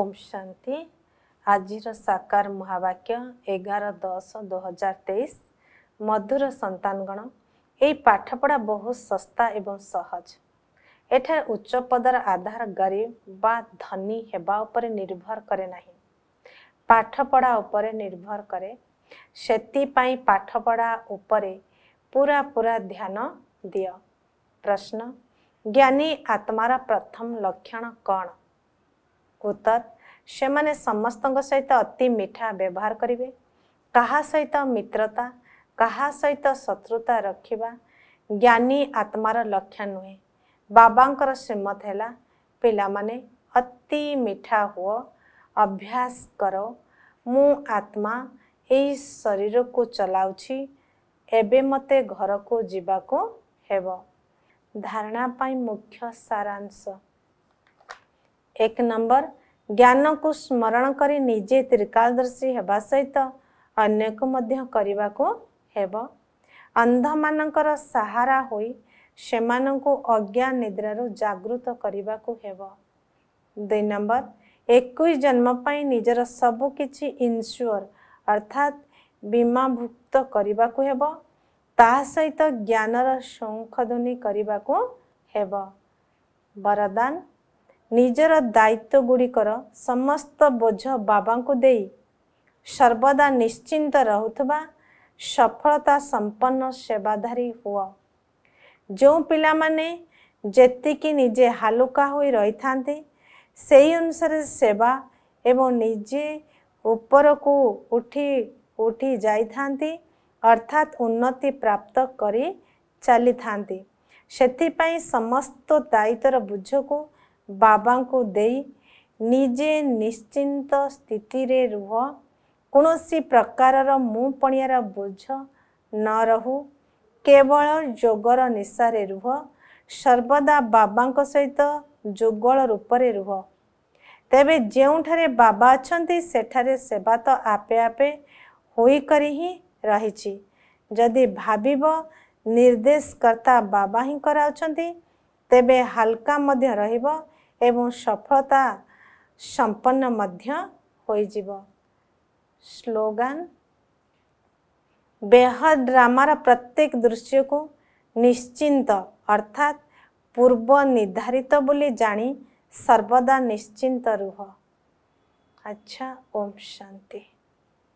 ଓମ୍ ଶାନ୍ତି ଆଜିର ସାକାର ମହାବାକ୍ୟ ଏଗାର ଦଶ ଦୁଇହଜାର ତେଇଶ ମଧୁର ସନ୍ତାନଗଣ ଏହି ପାଠପଢ଼ା ବହୁତ ଶସ୍ତା ଏବଂ ସହଜ ଏଠାରେ ଉଚ୍ଚ ପଦର ଆଧାର ଗରିବ ବା ଧନୀ ହେବା ଉପରେ ନିର୍ଭର କରେ ନାହିଁ ପାଠପଢ଼ା ଉପରେ ନିର୍ଭର କରେ ସେଥିପାଇଁ ପାଠପଢ଼ା ଉପରେ ପୁରା ପୁରା ଧ୍ୟାନ ଦିଅ ପ୍ରଶ୍ନ ଜ୍ଞାନୀ ଆତ୍ମାର ପ୍ରଥମ ଲକ୍ଷଣ କ'ଣ କୁତତ୍ ସେମାନେ ସମସ୍ତଙ୍କ ସହିତ ଅତି ମିଠା ବ୍ୟବହାର କରିବେ କାହା ସହିତ ମିତ୍ରତା କାହା ସହିତ ଶତ୍ରୁତା ରଖିବା ଜ୍ଞାନୀ ଆତ୍ମାର ଲକ୍ଷ୍ୟ ନୁହେଁ ବାବାଙ୍କର ଶ୍ରୀମତ ହେଲା ପିଲାମାନେ ଅତି ମିଠା ହୁଅ ଅଭ୍ୟାସ କର ମୁଁ ଆତ୍ମା ଏହି ଶରୀରକୁ ଚଲାଉଛି ଏବେ ମୋତେ ଘରକୁ ଯିବାକୁ ହେବ ଧାରଣା ପାଇଁ ମୁଖ୍ୟ ସାରାଂଶ ଏକ ନମ୍ବର ଜ୍ଞାନକୁ ସ୍ମରଣ କରି ନିଜେ ତ୍ରିକାଳଦର୍ଶୀ ହେବା ସହିତ ଅନ୍ୟକୁ ମଧ୍ୟ କରିବାକୁ ହେବ ଅନ୍ଧମାନଙ୍କର ସାହାରା ହୋଇ ସେମାନଙ୍କୁ ଅଜ୍ଞା ନିଦ୍ରାରୁ ଜାଗୃତ କରିବାକୁ ହେବ ଦୁଇ ନମ୍ବର ଏକୋଇଶ ଜନ୍ମ ପାଇଁ ନିଜର ସବୁକିଛି ଇନ୍ସ୍ୟୁର ଅର୍ଥାତ୍ ବୀମାଭୁକ୍ତ କରିବାକୁ ହେବ ତାହା ସହିତ ଜ୍ଞାନର ଶଙ୍ଖଧ୍ୱନି କରିବାକୁ ହେବ ବରଦାନ ନିଜର ଦାୟିତ୍ୱ ଗୁଡ଼ିକର ସମସ୍ତ ବୋଝ ବାବାଙ୍କୁ ଦେଇ ସର୍ବଦା ନିଶ୍ଚିନ୍ତ ରହୁଥିବା ସଫଳତା ସମ୍ପନ୍ନ ସେବାଧାରୀ ହୁଅ ଯେଉଁ ପିଲାମାନେ ଯେତିକି ନିଜେ ହାଲୁକା ହୋଇ ରହିଥାନ୍ତି ସେହି ଅନୁସାରେ ସେବା ଏବଂ ନିଜେ ଉପରକୁ ଉଠି ଉଠି ଯାଇଥାନ୍ତି ଅର୍ଥାତ୍ ଉନ୍ନତି ପ୍ରାପ୍ତ କରି ଚାଲିଥାନ୍ତି ସେଥିପାଇଁ ସମସ୍ତ ଦାୟିତ୍ୱର ବୁଝକୁ ବାବାଙ୍କୁ ଦେଇ ନିଜେ ନିଶ୍ଚିନ୍ତ ସ୍ଥିତିରେ ରୁହ କୌଣସି ପ୍ରକାରର ମୁଁ ପଣିଆର ବୋଝ ନ ରହୁ କେବଳ ଯୋଗର ନିଶାରେ ରୁହ ସର୍ବଦା ବାବାଙ୍କ ସହିତ ଯୁଗଳ ରୂପରେ ରୁହ ତେବେ ଯେଉଁଠାରେ ବାବା ଅଛନ୍ତି ସେଠାରେ ସେବା ତ ଆପେ ଆପେ ହୋଇକରି ହିଁ ରହିଛି ଯଦି ଭାବିବ ନିର୍ଦ୍ଦେଶକର୍ତ୍ତା ବାବା ହିଁ କରାଉଛନ୍ତି ତେବେ ହାଲକା ମଧ୍ୟ ରହିବ ଏବଂ ସଫଳତା ସମ୍ପନ୍ନ ମଧ୍ୟ ହୋଇଯିବ ସ୍ଲୋଗାନ୍ ବେହର ଡ୍ରାମାର ପ୍ରତ୍ୟେକ ଦୃଶ୍ୟକୁ ନିଶ୍ଚିନ୍ତ ଅର୍ଥାତ୍ ପୂର୍ବ ନିର୍ଦ୍ଧାରିତ ବୋଲି ଜାଣି ସର୍ବଦା ନିଶ୍ଚିନ୍ତ ରୁହ ଆଚ୍ଛା ଓମ୍ ଶାନ୍ତି